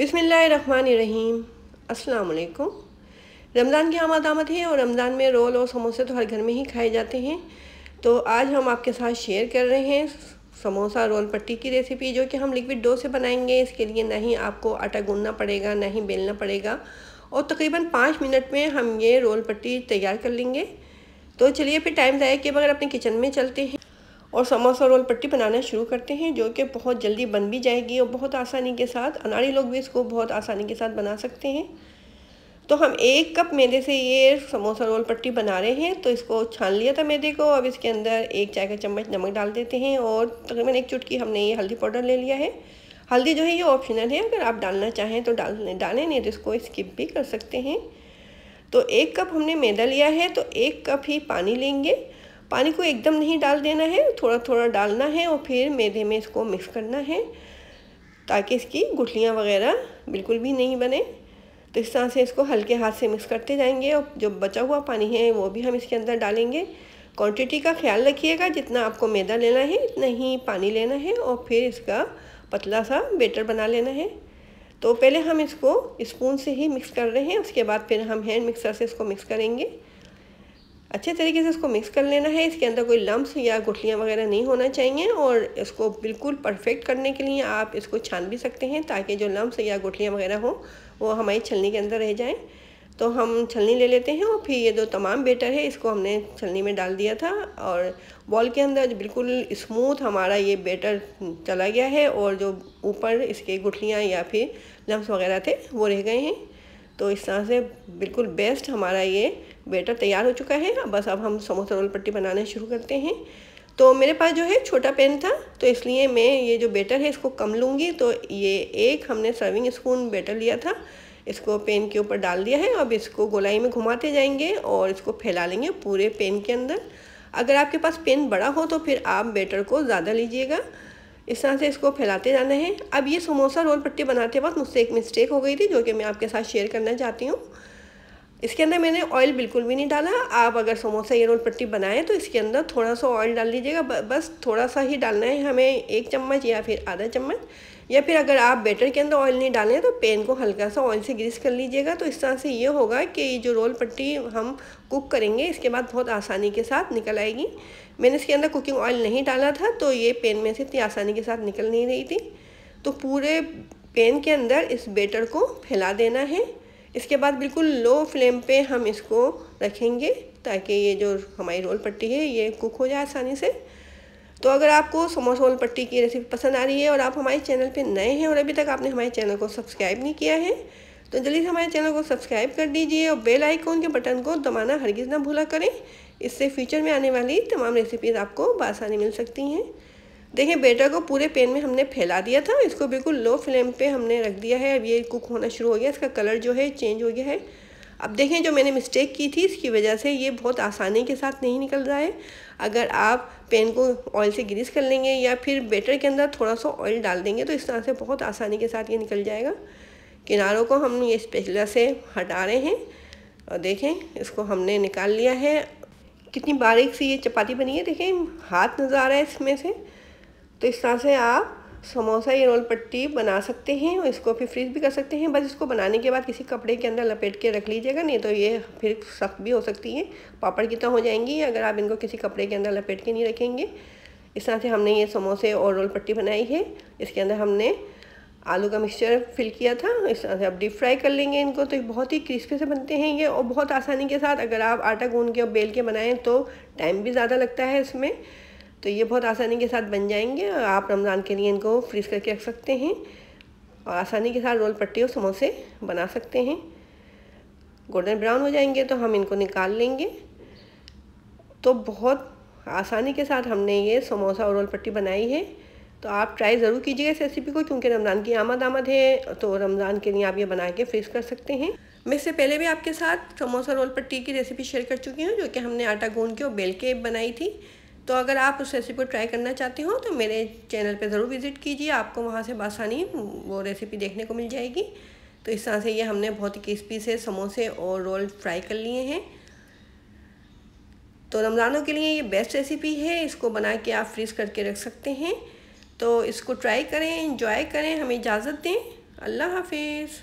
बिसमीम अलकुम रमज़ान की आमद आमद है और रमज़ान में रोल और समोसे तो हर घर में ही खाए जाते हैं तो आज हम आपके साथ शेयर कर रहे हैं समोसा रोल पट्टी की रेसिपी जो कि हम लिक्विड डो से बनाएंगे इसके लिए ना ही आपको आटा गूंदना पड़ेगा ना ही बेलना पड़ेगा और तकरीबन पाँच मिनट में हम ये रोल पट्टी तैयार कर लेंगे तो चलिए फिर टाइम जाए कि अगर अपने किचन में चलते हैं और समोसा रोल पट्टी बनाना शुरू करते हैं जो कि बहुत जल्दी बन भी जाएगी और बहुत आसानी के साथ अनाड़ी लोग भी इसको बहुत आसानी के साथ बना सकते हैं तो हम एक कप मैदे से ये समोसा रोल पट्टी बना रहे हैं तो इसको छान लिया था मैदे को अब इसके अंदर एक चाय का चम्मच नमक डाल देते हैं और तकरीबन एक चुटकी हमने ये हल्दी पाउडर ले लिया है हल्दी जो है ये ऑप्शनल है अगर आप डालना चाहें तो डाल डालें नहीं तो इसको स्किप भी कर सकते हैं तो एक कप हमने मैदा लिया है तो एक कप ही पानी लेंगे पानी को एकदम नहीं डाल देना है थोड़ा थोड़ा डालना है और फिर मैदे में इसको मिक्स करना है ताकि इसकी गुठलियाँ वगैरह बिल्कुल भी नहीं बने तो इस तरह से इसको हल्के हाथ से मिक्स करते जाएंगे और जो बचा हुआ पानी है वो भी हम इसके अंदर डालेंगे क्वांटिटी का ख्याल रखिएगा जितना आपको मैदा लेना है इतना ही पानी लेना है और फिर इसका पतला सा बेटर बना लेना है तो पहले हम इसको स्पून से ही मिक्स कर रहे हैं उसके बाद फिर हम हैंड मिक्सर से इसको मिक्स करेंगे अच्छे तरीके से इसको मिक्स कर लेना है इसके अंदर कोई लम्ब या गुठलियाँ वगैरह नहीं होना चाहिए और इसको बिल्कुल परफेक्ट करने के लिए आप इसको छान भी सकते हैं ताकि जो लम्ब या गुठलियाँ वगैरह हों वो हमारी छलनी के अंदर रह जाएँ तो हम छलनी ले लेते हैं और फिर ये जो तमाम बेटर है इसको हमने छलनी में डाल दिया था और बॉल के अंदर बिल्कुल स्मूथ हमारा ये बेटर चला गया है और जो ऊपर इसके गुठलियाँ या फिर लम्ब वगैरह थे वो रह गए हैं तो इस तरह से बिल्कुल बेस्ट हमारा ये बैटर तैयार हो चुका है बस अब हम समोसा रोल पट्टी बनाना शुरू करते हैं तो मेरे पास जो है छोटा पेन था तो इसलिए मैं ये जो बैटर है इसको कम लूँगी तो ये एक हमने सर्विंग स्पून बैटर लिया था इसको पेन के ऊपर डाल दिया है अब इसको गोलाई में घुमाते जाएंगे और इसको फैला लेंगे पूरे पेन के अंदर अगर आपके पास पेन बड़ा हो तो फिर आप बैटर को ज़्यादा लीजिएगा इस तरह से इसको फैलाते जाना है अब ये समोसा रोल पट्टी बनाते वक्त मुझसे एक मिस्टेक हो गई थी जो कि मैं आपके साथ शेयर करना चाहती हूँ इसके अंदर मैंने ऑयल बिल्कुल भी नहीं डाला आप अगर समोसा या रोल पट्टी बनाएं तो इसके अंदर थोड़ा सा ऑयल डाल लीजिएगा बस थोड़ा सा ही डालना है हमें एक चम्मच या फिर आधा चम्मच या फिर अगर आप बैटर के अंदर ऑयल नहीं डालें तो पैन को हल्का सा ऑयल से ग्रीस कर लीजिएगा तो इस तरह से ये होगा कि जो रोल पट्टी हम कुक करेंगे इसके बाद बहुत आसानी के साथ निकल आएगी मैंने इसके अंदर कुकिंग ऑयल नहीं डाला था तो ये पेन में से इतनी आसानी के साथ निकल नहीं रही थी तो पूरे पेन के अंदर इस बेटर को फैला देना है इसके बाद बिल्कुल लो फ्लेम पे हम इसको रखेंगे ताकि ये जो हमारी रोल पट्टी है ये कुक हो जाए आसानी से तो अगर आपको समोसा रोल पट्टी की रेसिपी पसंद आ रही है और आप हमारे चैनल पे नए हैं और अभी तक आपने हमारे चैनल को सब्सक्राइब नहीं किया है तो जल्दी से हमारे चैनल को सब्सक्राइब कर दीजिए और बेल आइकॉन के बटन को दबाना हरगिज़ ना भूला करें इससे फ्यूचर में आने वाली तमाम रेसिपीज़ आपको बसानी मिल सकती हैं देखिए बेटर को पूरे पेन में हमने फैला दिया था इसको बिल्कुल लो फ्लेम पे हमने रख दिया है अब ये कुक होना शुरू हो गया इसका कलर जो है चेंज हो गया है अब देखें जो मैंने मिस्टेक की थी इसकी वजह से ये बहुत आसानी के साथ नहीं निकल रहा है अगर आप पेन को ऑयल से ग्रीस कर लेंगे या फिर बेटर के अंदर थोड़ा सा ऑयल डाल देंगे तो इस तरह से बहुत आसानी के साथ ये निकल जाएगा किनारों को हम ये स्पेचला से हटा रहे हैं और देखें इसको हमने निकाल लिया है कितनी बारीक सी ये चपाती बनी है देखें हाथ नज़र आ रहा है इसमें से तो इस तरह से आप समोसा या रोल पट्टी बना सकते हैं और इसको फिर फ्रीज भी कर सकते हैं बस इसको बनाने के बाद किसी कपड़े के अंदर लपेट के रख लीजिएगा नहीं तो ये फिर सख्त भी हो सकती है पापड़ की तरह हो जाएंगी अगर आप इनको किसी कपड़े के अंदर लपेट के नहीं रखेंगे इस तरह से हमने ये समोसे और रोल पट्टी बनाई है इसके अंदर हमने आलू का मिक्सचर फिल किया था इस तरह से आप डीप फ्राई कर लेंगे इनको तो बहुत ही क्रिस्पी से बनते हैं ये और बहुत आसानी के साथ अगर आप आटा गूंद के और बेल के बनाएं तो टाइम भी ज़्यादा लगता है इसमें तो ये बहुत आसानी के साथ बन जाएंगे और आप रमज़ान के लिए इनको फ्रीज करके रख सकते हैं और आसानी के साथ रोल पट्टी और समोसे बना सकते हैं गोल्डन ब्राउन हो जाएंगे तो हम इनको निकाल लेंगे तो बहुत आसानी के साथ हमने ये समोसा और रोल पट्टी बनाई है तो आप ट्राई ज़रूर कीजिएगा इस रेसिपी को क्योंकि रमज़ान की आमद आमद है तो रमज़ान के लिए आप ये बना के फ्रीज कर सकते हैं मैं इससे पहले भी आपके साथ समोसा रोल पट्टी की रेसिपी शेयर कर चुकी हूँ जो कि हमने आटा गूंद के और बेल के बनाई थी तो अगर आप उस रेसिपी को ट्राई करना चाहते हो तो मेरे चैनल पे ज़रूर विज़िट कीजिए आपको वहाँ से बासानी वो रेसिपी देखने को मिल जाएगी तो इस तरह से ये हमने बहुत ही क्रिस्पी से समोसे और रोल फ्राई कर लिए हैं तो रमज़ानों के लिए ये बेस्ट रेसिपी है इसको बना के आप फ्रीज़ करके रख सकते हैं तो इसको ट्राई करें इंजॉय करें हमें इजाज़त दें अल्लाह हाफिज़